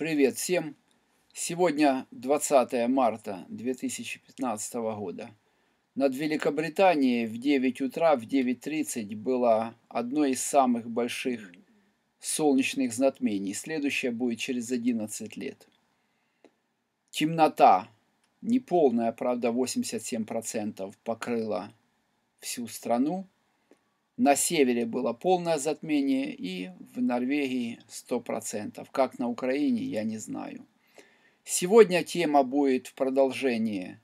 Привет всем! Сегодня 20 марта 2015 года. Над Великобританией в 9 утра, в 9.30 было одно из самых больших солнечных знатмений. Следующее будет через 11 лет. Темнота, неполная, правда, 87% покрыла всю страну. На севере было полное затмение и в Норвегии 100%. Как на Украине, я не знаю. Сегодня тема будет в продолжении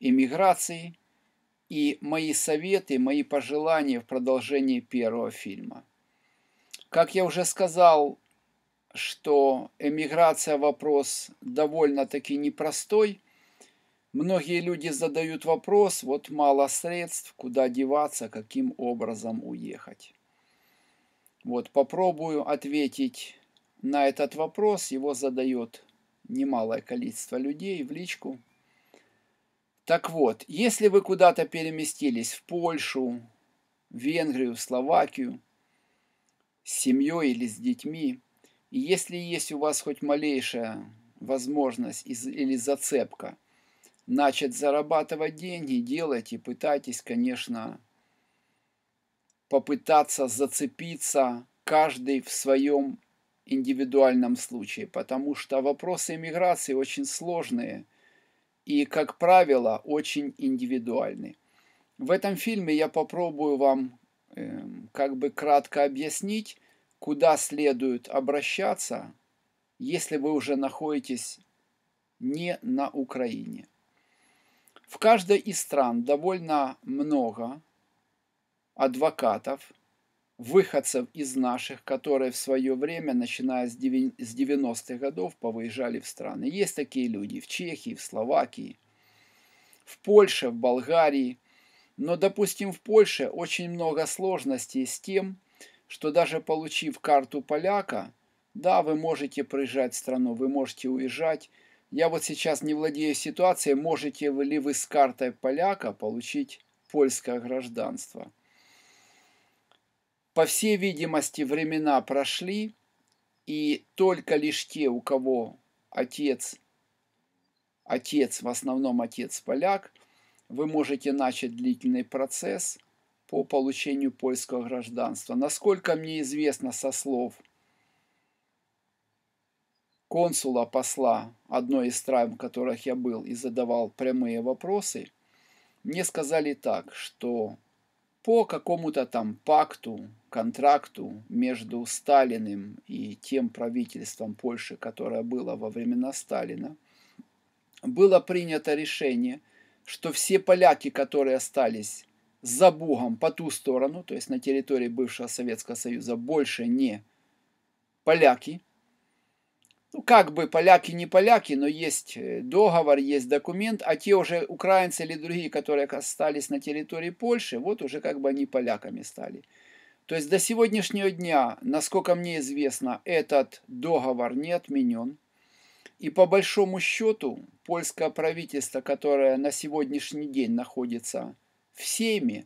иммиграции и мои советы, мои пожелания в продолжении первого фильма. Как я уже сказал, что эмиграция вопрос довольно-таки непростой – Многие люди задают вопрос, вот мало средств, куда деваться, каким образом уехать. Вот попробую ответить на этот вопрос. Его задает немалое количество людей в личку. Так вот, если вы куда-то переместились в Польшу, Венгрию, Словакию с семьей или с детьми, и если есть у вас хоть малейшая возможность или зацепка – Значит, зарабатывать деньги, делайте, пытайтесь, конечно, попытаться зацепиться каждый в своем индивидуальном случае, потому что вопросы иммиграции очень сложные и, как правило, очень индивидуальны. В этом фильме я попробую вам э, как бы кратко объяснить, куда следует обращаться, если вы уже находитесь не на Украине. В каждой из стран довольно много адвокатов, выходцев из наших, которые в свое время, начиная с 90-х годов, повыезжали в страны. Есть такие люди в Чехии, в Словакии, в Польше, в Болгарии. Но, допустим, в Польше очень много сложностей с тем, что даже получив карту поляка, да, вы можете проезжать страну, вы можете уезжать, я вот сейчас не владею ситуацией, можете ли вы с картой поляка получить польское гражданство. По всей видимости, времена прошли, и только лишь те, у кого отец, отец, в основном отец поляк, вы можете начать длительный процесс по получению польского гражданства. Насколько мне известно со слов – консула, посла одной из стран, в которых я был и задавал прямые вопросы, мне сказали так, что по какому-то там пакту, контракту между Сталиным и тем правительством Польши, которое было во времена Сталина, было принято решение, что все поляки, которые остались за Богом по ту сторону, то есть на территории бывшего Советского Союза, больше не поляки, ну, как бы поляки не поляки, но есть э, договор, есть документ, а те уже украинцы или другие, которые остались на территории Польши, вот уже как бы они поляками стали. То есть до сегодняшнего дня, насколько мне известно, этот договор не отменен. И по большому счету польское правительство, которое на сегодняшний день находится в Сейме,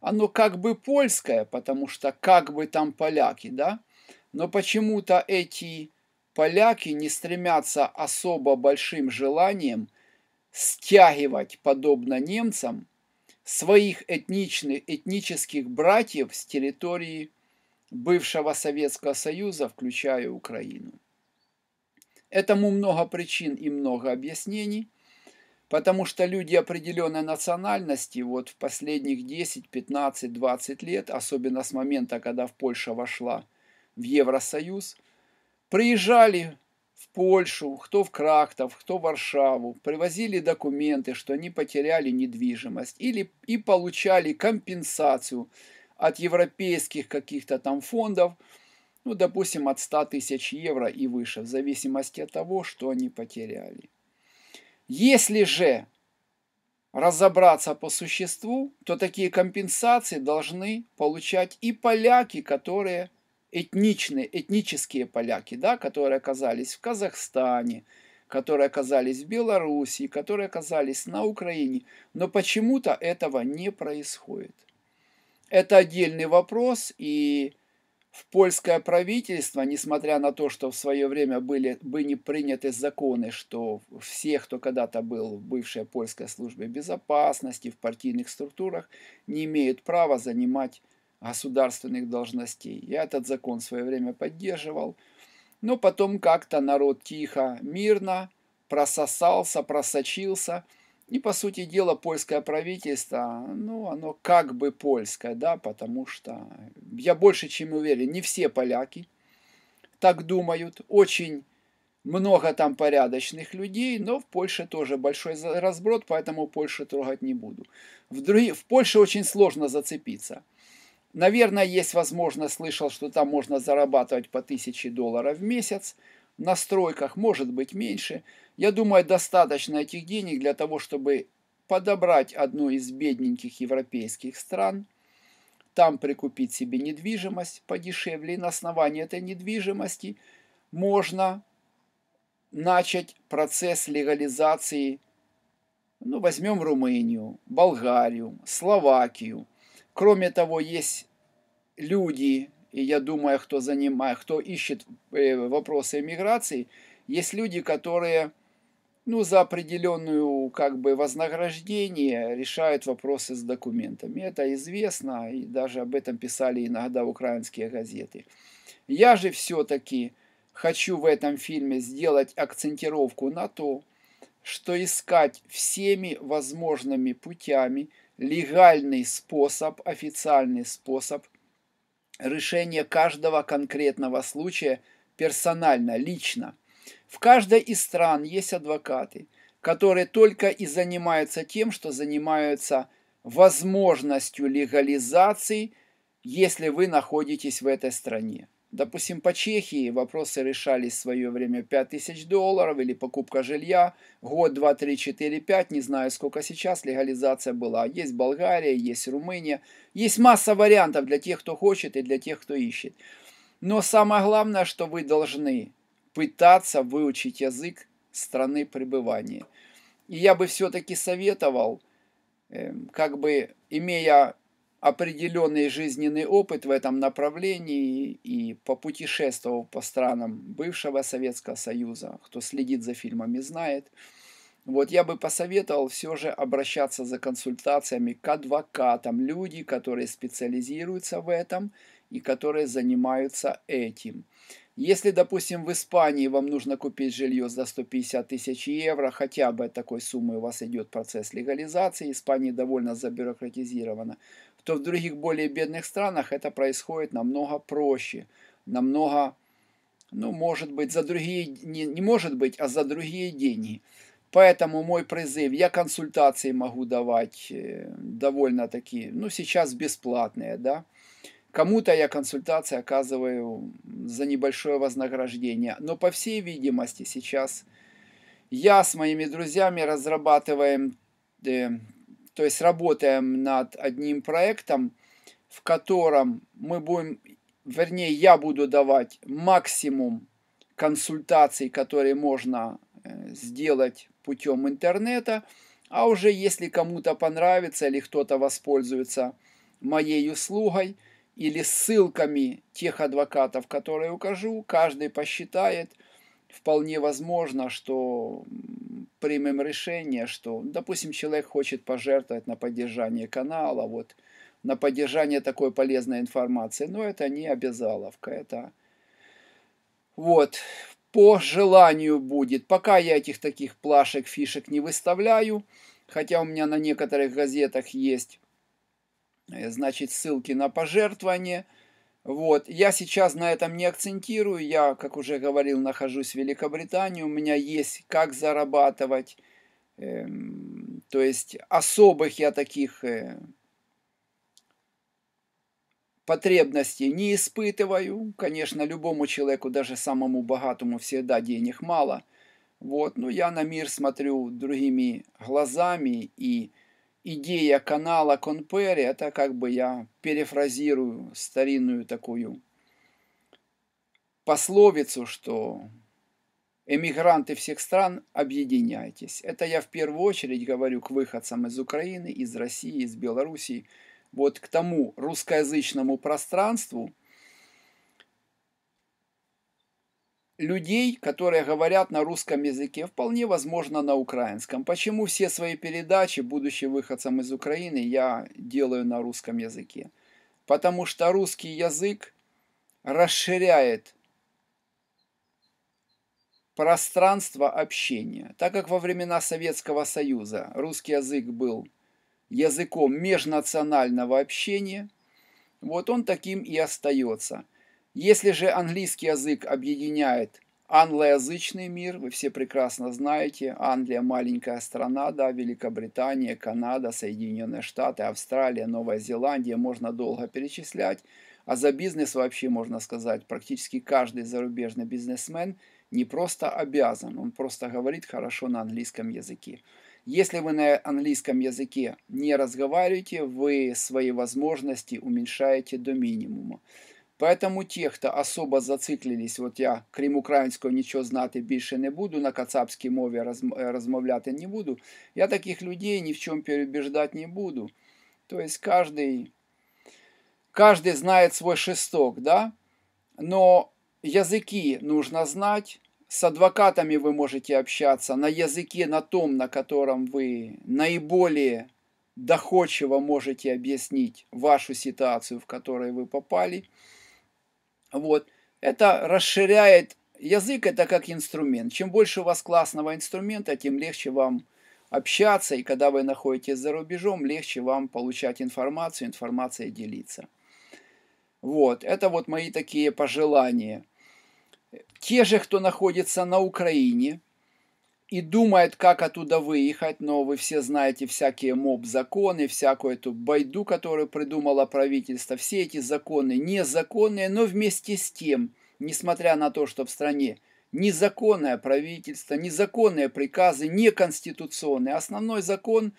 оно как бы польское, потому что как бы там поляки, да? Но почему-то эти поляки не стремятся особо большим желанием стягивать, подобно немцам, своих этничных, этнических братьев с территории бывшего Советского Союза, включая Украину. Этому много причин и много объяснений, потому что люди определенной национальности вот в последних 10, 15, 20 лет, особенно с момента, когда в Польша вошла в Евросоюз – Приезжали в Польшу, кто в Крактов, кто в Варшаву, привозили документы, что они потеряли недвижимость, или и получали компенсацию от европейских каких-то там фондов, ну, допустим, от 100 тысяч евро и выше, в зависимости от того, что они потеряли. Если же разобраться по существу, то такие компенсации должны получать и поляки, которые этничные, этнические поляки, да, которые оказались в Казахстане, которые оказались в Белоруссии, которые оказались на Украине. Но почему-то этого не происходит. Это отдельный вопрос, и в польское правительство, несмотря на то, что в свое время были, были приняты законы, что все, кто когда-то был в бывшей польской службе безопасности, в партийных структурах, не имеют права занимать государственных должностей. Я этот закон в свое время поддерживал. Но потом как-то народ тихо, мирно прососался, просочился. И, по сути дела, польское правительство, ну, оно как бы польское, да, потому что, я больше чем уверен, не все поляки так думают. Очень много там порядочных людей, но в Польше тоже большой разброд, поэтому Польшу трогать не буду. В, други... в Польше очень сложно зацепиться – Наверное, есть возможность, слышал, что там можно зарабатывать по 1000 долларов в месяц. На стройках может быть меньше. Я думаю, достаточно этих денег для того, чтобы подобрать одну из бедненьких европейских стран, там прикупить себе недвижимость подешевле, и на основании этой недвижимости можно начать процесс легализации, ну, возьмем Румынию, Болгарию, Словакию – Кроме того, есть люди, и я думаю, кто занимает, кто ищет э, вопросы иммиграции, есть люди, которые ну, за определенную как бы вознаграждение решают вопросы с документами. Это известно, и даже об этом писали иногда украинские газеты. Я же все-таки хочу в этом фильме сделать акцентировку на то, что искать всеми возможными путями – легальный способ, официальный способ решения каждого конкретного случая персонально, лично. В каждой из стран есть адвокаты, которые только и занимаются тем, что занимаются возможностью легализации, если вы находитесь в этой стране. Допустим, по Чехии вопросы решались в свое время 5000 долларов или покупка жилья. Год, два, три, четыре, пять, не знаю сколько сейчас, легализация была. Есть Болгария, есть Румыния. Есть масса вариантов для тех, кто хочет и для тех, кто ищет. Но самое главное, что вы должны пытаться выучить язык страны пребывания. И я бы все-таки советовал, эм, как бы имея определенный жизненный опыт в этом направлении и попутешествовал по странам бывшего Советского Союза. Кто следит за фильмами, знает. Вот я бы посоветовал все же обращаться за консультациями к адвокатам, люди, которые специализируются в этом и которые занимаются этим. Если, допустим, в Испании вам нужно купить жилье за 150 тысяч евро, хотя бы такой суммы у вас идет процесс легализации, Испания довольно забюрократизирована, то в других более бедных странах это происходит намного проще, намного, ну, может быть, за другие, не, не может быть, а за другие деньги. Поэтому мой призыв, я консультации могу давать э, довольно-таки, ну, сейчас бесплатные, да. Кому-то я консультации оказываю за небольшое вознаграждение. Но, по всей видимости, сейчас я с моими друзьями разрабатываем э, то есть работаем над одним проектом, в котором мы будем, вернее, я буду давать максимум консультаций, которые можно э, сделать путем интернета. А уже если кому-то понравится или кто-то воспользуется моей услугой или ссылками тех адвокатов, которые укажу, каждый посчитает, вполне возможно, что примем решение, что, допустим, человек хочет пожертвовать на поддержание канала, вот, на поддержание такой полезной информации, но это не обязаловка, это вот, по желанию будет. Пока я этих таких плашек, фишек не выставляю, хотя у меня на некоторых газетах есть, э, значит, ссылки на пожертвования. Вот. Я сейчас на этом не акцентирую. Я, как уже говорил, нахожусь в Великобритании. У меня есть как зарабатывать. Эм, то есть особых я таких э, потребностей не испытываю. Конечно, любому человеку, даже самому богатому, всегда денег мало. Вот. Но я на мир смотрю другими глазами и идея канала Конпери, это как бы я перефразирую старинную такую пословицу, что эмигранты всех стран, объединяйтесь. Это я в первую очередь говорю к выходцам из Украины, из России, из Белоруссии, вот к тому русскоязычному пространству – людей, которые говорят на русском языке, вполне возможно на украинском. Почему все свои передачи, будучи выходцем из Украины, я делаю на русском языке? Потому что русский язык расширяет пространство общения. Так как во времена Советского Союза русский язык был языком межнационального общения, вот он таким и остается – если же английский язык объединяет англоязычный мир, вы все прекрасно знаете, Англия маленькая страна, да, Великобритания, Канада, Соединенные Штаты, Австралия, Новая Зеландия, можно долго перечислять. А за бизнес вообще можно сказать, практически каждый зарубежный бизнесмен не просто обязан, он просто говорит хорошо на английском языке. Если вы на английском языке не разговариваете, вы свои возможности уменьшаете до минимума. Поэтому те, кто особо зациклились, вот я крім українського нічого знати больше не буду, на кацапской мове э, размовлять не буду, я таких людей ни в чем переубеждать не буду. То есть каждый, каждый знает свой шесток, да? Но языки нужно знать, с адвокатами вы можете общаться на языке, на том, на котором вы наиболее доходчиво можете объяснить вашу ситуацию, в которой вы попали – вот. Это расширяет язык, это как инструмент. Чем больше у вас классного инструмента, тем легче вам общаться, и когда вы находитесь за рубежом, легче вам получать информацию, информация делиться. Вот, это вот мои такие пожелания. Те же, кто находится на Украине, и думает, как оттуда выехать, но вы все знаете всякие моб-законы, всякую эту байду, которую придумало правительство. Все эти законы незаконные, но вместе с тем, несмотря на то, что в стране незаконное правительство, незаконные приказы, неконституционные. Основной закон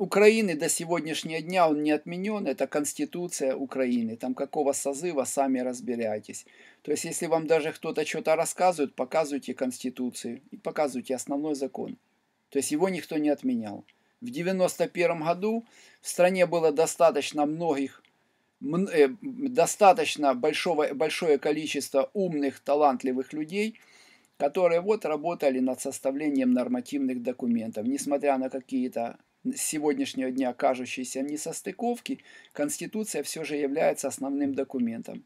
Украины до сегодняшнего дня он не отменен, это Конституция Украины, там какого созыва, сами разбирайтесь. То есть, если вам даже кто-то что-то рассказывает, показывайте Конституцию и показывайте основной закон. То есть, его никто не отменял. В 91 году в стране было достаточно многих, э, достаточно большого, большое количество умных, талантливых людей – которые вот работали над составлением нормативных документов, несмотря на какие-то сегодняшнего дня кажущейся несостыковки, Конституция все же является основным документом.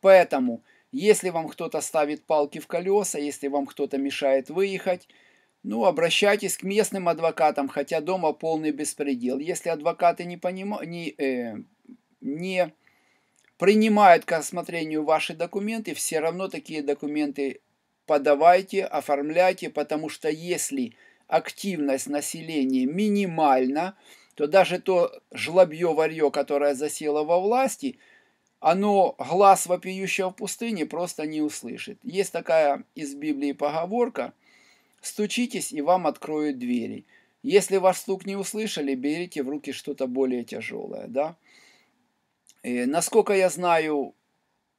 Поэтому, если вам кто-то ставит палки в колеса, если вам кто-то мешает выехать, ну, обращайтесь к местным адвокатам, хотя дома полный беспредел. Если адвокаты не, понима... не, э, не принимают к осмотрению ваши документы, все равно такие документы подавайте, оформляйте, потому что если активность населения минимальна, то даже то жлобье-варье, которое засело во власти, оно глаз вопиющего в пустыне просто не услышит. Есть такая из Библии поговорка «Стучитесь, и вам откроют двери». Если ваш стук не услышали, берите в руки что-то более тяжелое, да? И, э, насколько я знаю,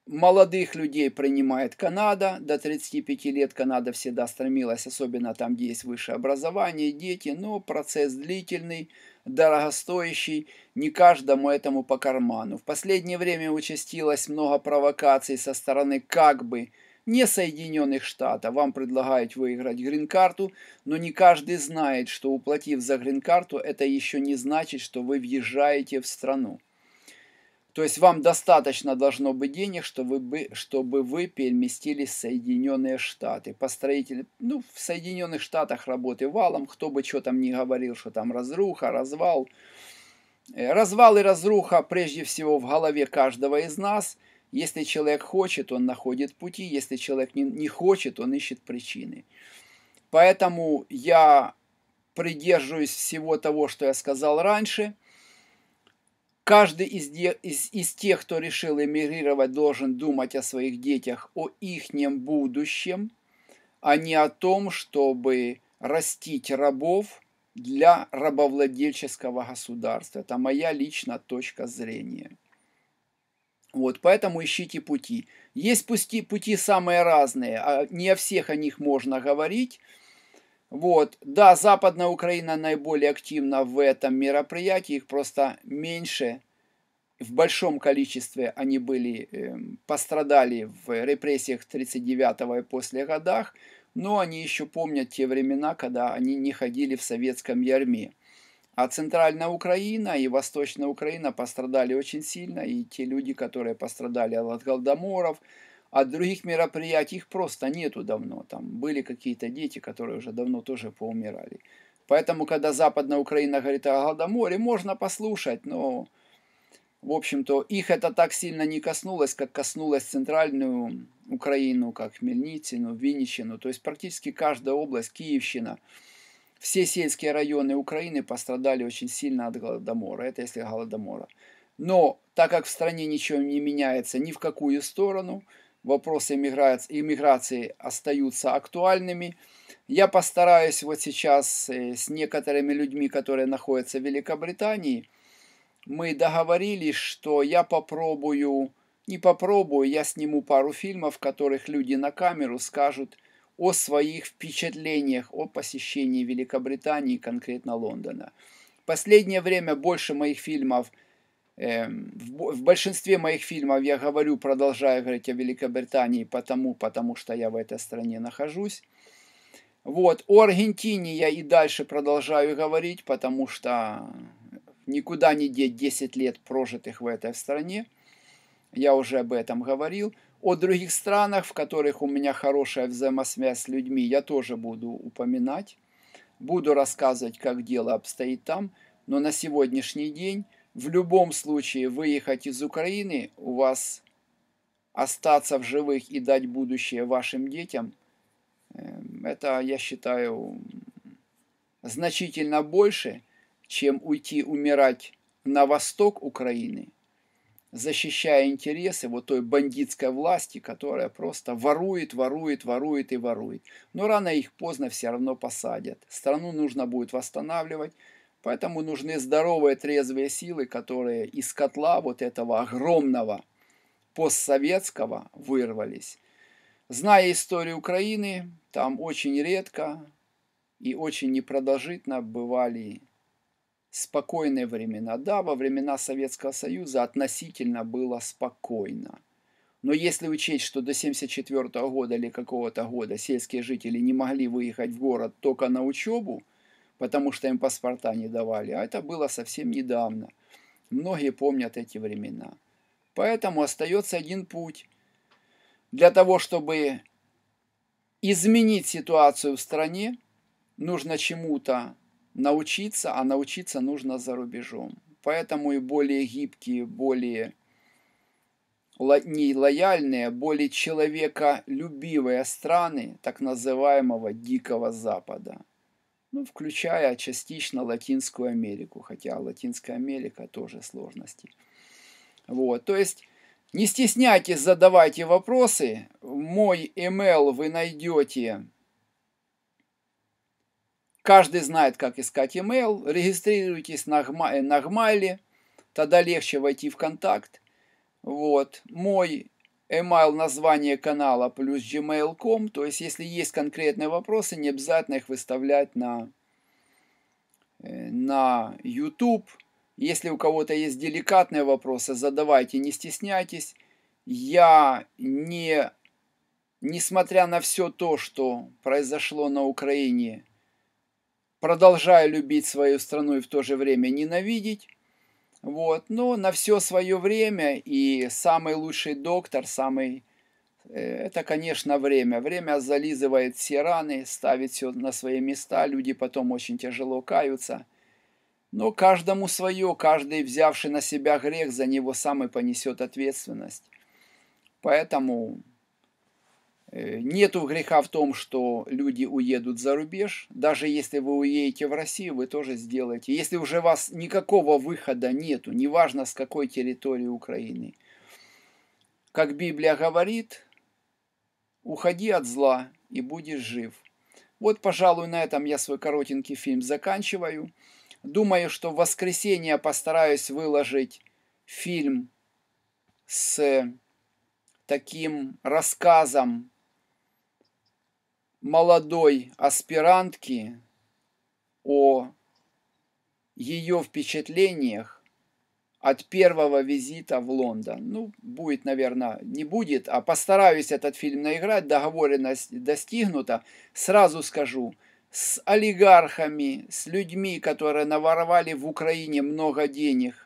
Молодых людей принимает Канада. До 35 лет Канада всегда стремилась, особенно там, где есть высшее образование, дети. Но процесс длительный, дорогостоящий, не каждому этому по карману. В последнее время участилось много провокаций со стороны как бы не Соединенных Штатов. Вам предлагают выиграть грин-карту, но не каждый знает, что уплатив за грин-карту, это еще не значит, что вы въезжаете в страну. То есть вам достаточно должно быть денег, чтобы вы, чтобы вы переместились в Соединенные Штаты. По ну, в Соединенных Штатах работы валом, кто бы что там ни говорил, что там разруха, развал. Э, развал и разруха прежде всего в голове каждого из нас. Если человек хочет, он находит пути. Если человек не, не хочет, он ищет причины. Поэтому я придерживаюсь всего того, что я сказал раньше – Каждый из, де, из, из тех, кто решил эмигрировать, должен думать о своих детях, о ихнем будущем, а не о том, чтобы растить рабов для рабовладельческого государства. Это моя личная точка зрения. Вот, поэтому ищите пути. Есть пути, пути самые разные, а не о всех о них можно говорить. Вот. Да, Западная Украина наиболее активна в этом мероприятии, их просто меньше. В большом количестве они были, э, пострадали в репрессиях 39-го и после годах, но они еще помнят те времена, когда они не ходили в советском ярме. А Центральная Украина и Восточная Украина пострадали очень сильно, и те люди, которые пострадали от голдоморов, от других мероприятий их просто нету давно. Там были какие-то дети, которые уже давно тоже поумирали. Поэтому, когда Западная Украина говорит о Голодоморе, можно послушать, но, в общем-то, их это так сильно не коснулось, как коснулось центральную Украину, как Мельницину, Винничину. То есть практически каждая область, Киевщина, все сельские районы Украины пострадали очень сильно от Голодомора. Это если Голодомора. Но так как в стране ничего не меняется ни в какую сторону, вопросы иммиграции остаются актуальными. Я постараюсь вот сейчас э, с некоторыми людьми, которые находятся в Великобритании, мы договорились, что я попробую, не попробую, я сниму пару фильмов, в которых люди на камеру скажут о своих впечатлениях о посещении Великобритании, конкретно Лондона. В последнее время больше моих фильмов – Эм, в большинстве моих фильмов я говорю, продолжаю говорить о Великобритании потому, потому что я в этой стране нахожусь. Вот, о Аргентине я и дальше продолжаю говорить, потому что никуда не деть 10 лет прожитых в этой стране. Я уже об этом говорил. О других странах, в которых у меня хорошая взаимосвязь с людьми, я тоже буду упоминать. Буду рассказывать, как дело обстоит там. Но на сегодняшний день в любом случае выехать из Украины, у вас остаться в живых и дать будущее вашим детям, эм, это, я считаю, значительно больше, чем уйти умирать на восток Украины, защищая интересы вот той бандитской власти, которая просто ворует, ворует, ворует и ворует. Но рано их поздно все равно посадят. Страну нужно будет восстанавливать, Поэтому нужны здоровые, трезвые силы, которые из котла вот этого огромного постсоветского вырвались. Зная историю Украины, там очень редко и очень непродолжительно бывали спокойные времена. Да, во времена Советского Союза относительно было спокойно. Но если учесть, что до 1974 года или какого-то года сельские жители не могли выехать в город только на учебу, потому что им паспорта не давали, а это было совсем недавно. Многие помнят эти времена. Поэтому остается один путь. Для того, чтобы изменить ситуацию в стране, нужно чему-то научиться, а научиться нужно за рубежом. Поэтому и более гибкие, более не лояльные, а более человеколюбивые страны так называемого Дикого Запада – ну, включая частично Латинскую Америку, хотя Латинская Америка тоже сложности. Вот, то есть не стесняйтесь, задавайте вопросы. Мой email вы найдете. Каждый знает, как искать email. Регистрируйтесь на, гма... на Гмайле, тогда легче войти в контакт. Вот, мой email название канала плюс gmail.com. То есть, если есть конкретные вопросы, не обязательно их выставлять на, э, на YouTube. Если у кого-то есть деликатные вопросы, задавайте, не стесняйтесь. Я не, несмотря на все то, что произошло на Украине, продолжаю любить свою страну и в то же время ненавидеть. Вот, но на все свое время, и самый лучший доктор, самый, э, это, конечно, время. Время зализывает все раны, ставит все на свои места, люди потом очень тяжело каются. Но каждому свое, каждый, взявший на себя грех, за него сам и понесет ответственность. Поэтому Э, нету греха в том, что люди уедут за рубеж. Даже если вы уедете в Россию, вы тоже сделаете. Если уже у вас никакого выхода нету, неважно с какой территории Украины. Как Библия говорит, уходи от зла и будешь жив. Вот, пожалуй, на этом я свой коротенький фильм заканчиваю. Думаю, что в воскресенье постараюсь выложить фильм с таким рассказом молодой аспирантки о ее впечатлениях от первого визита в Лондон. Ну, будет, наверное, не будет, а постараюсь этот фильм наиграть, договоренность достигнута. Сразу скажу, с олигархами, с людьми, которые наворовали в Украине много денег,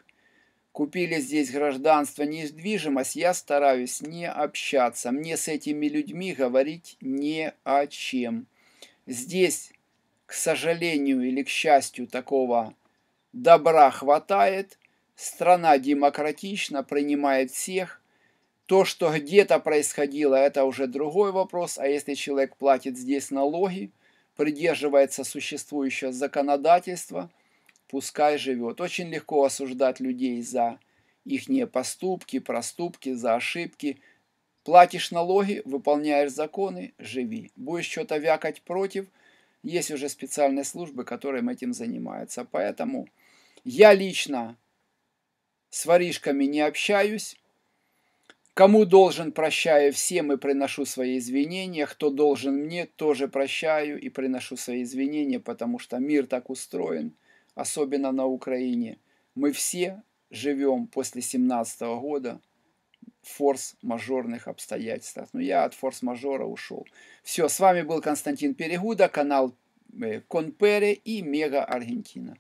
купили здесь гражданство, недвижимость, я стараюсь не общаться. Мне с этими людьми говорить не о чем. Здесь, к сожалению или к счастью, такого добра хватает. Страна демократична, принимает всех. То, что где-то происходило, это уже другой вопрос. А если человек платит здесь налоги, придерживается существующего законодательства – пускай живет. Очень легко осуждать людей за их поступки, проступки, за ошибки. Платишь налоги, выполняешь законы, живи. Будешь что-то вякать против, есть уже специальные службы, которые этим занимаются. Поэтому я лично с воришками не общаюсь. Кому должен, прощаю всем и приношу свои извинения. Кто должен мне, тоже прощаю и приношу свои извинения, потому что мир так устроен – особенно на Украине, мы все живем после 17 -го года форс-мажорных обстоятельствах. Ну, я от форс-мажора ушел. Все, с вами был Константин Перегуда, канал э, Конпере и Мега Аргентина.